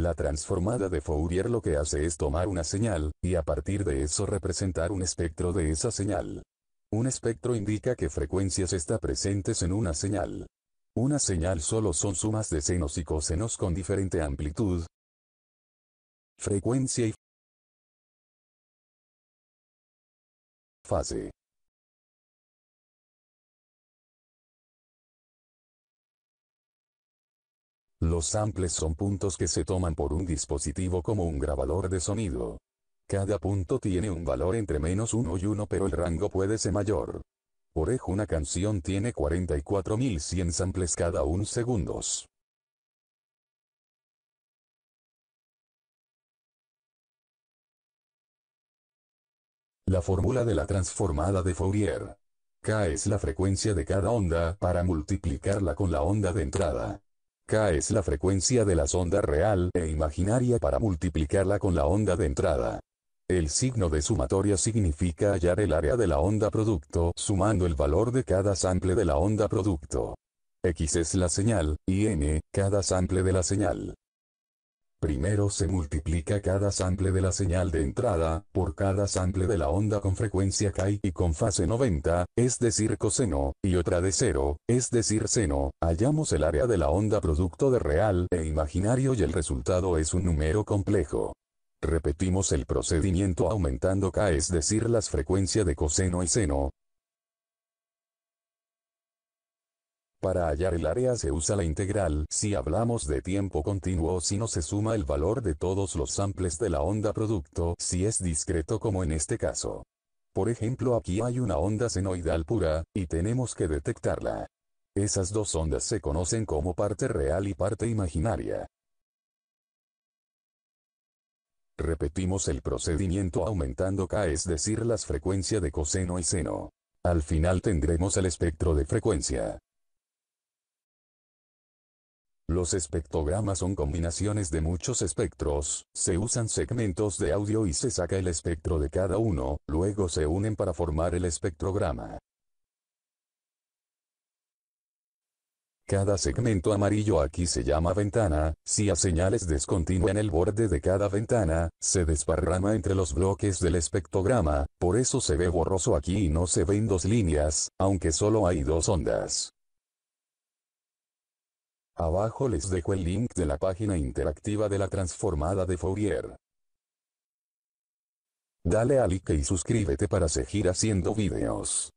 La transformada de Fourier lo que hace es tomar una señal, y a partir de eso representar un espectro de esa señal. Un espectro indica que frecuencias está presentes en una señal. Una señal solo son sumas de senos y cosenos con diferente amplitud, frecuencia y fase. Los samples son puntos que se toman por un dispositivo como un grabador de sonido. Cada punto tiene un valor entre menos 1 y 1 pero el rango puede ser mayor. Por ejemplo una canción tiene 44.100 samples cada 1 segundos. La fórmula de la transformada de Fourier. K es la frecuencia de cada onda para multiplicarla con la onda de entrada. K es la frecuencia de la ondas real e imaginaria para multiplicarla con la onda de entrada. El signo de sumatoria significa hallar el área de la onda producto sumando el valor de cada sample de la onda producto. X es la señal, y N, cada sample de la señal. Primero se multiplica cada sample de la señal de entrada, por cada sample de la onda con frecuencia K y con fase 90, es decir coseno, y otra de 0, es decir seno, hallamos el área de la onda producto de real e imaginario y el resultado es un número complejo. Repetimos el procedimiento aumentando K es decir las frecuencias de coseno y seno, Para hallar el área se usa la integral si hablamos de tiempo continuo si no se suma el valor de todos los samples de la onda producto si es discreto como en este caso. Por ejemplo aquí hay una onda senoidal pura, y tenemos que detectarla. Esas dos ondas se conocen como parte real y parte imaginaria. Repetimos el procedimiento aumentando k es decir las frecuencias de coseno y seno. Al final tendremos el espectro de frecuencia. Los espectrogramas son combinaciones de muchos espectros, se usan segmentos de audio y se saca el espectro de cada uno, luego se unen para formar el espectrograma. Cada segmento amarillo aquí se llama ventana, si a señales descontinúan en el borde de cada ventana, se desparrama entre los bloques del espectrograma, por eso se ve borroso aquí y no se ven dos líneas, aunque solo hay dos ondas. Abajo les dejo el link de la página interactiva de la transformada de Fourier. Dale a like y suscríbete para seguir haciendo videos.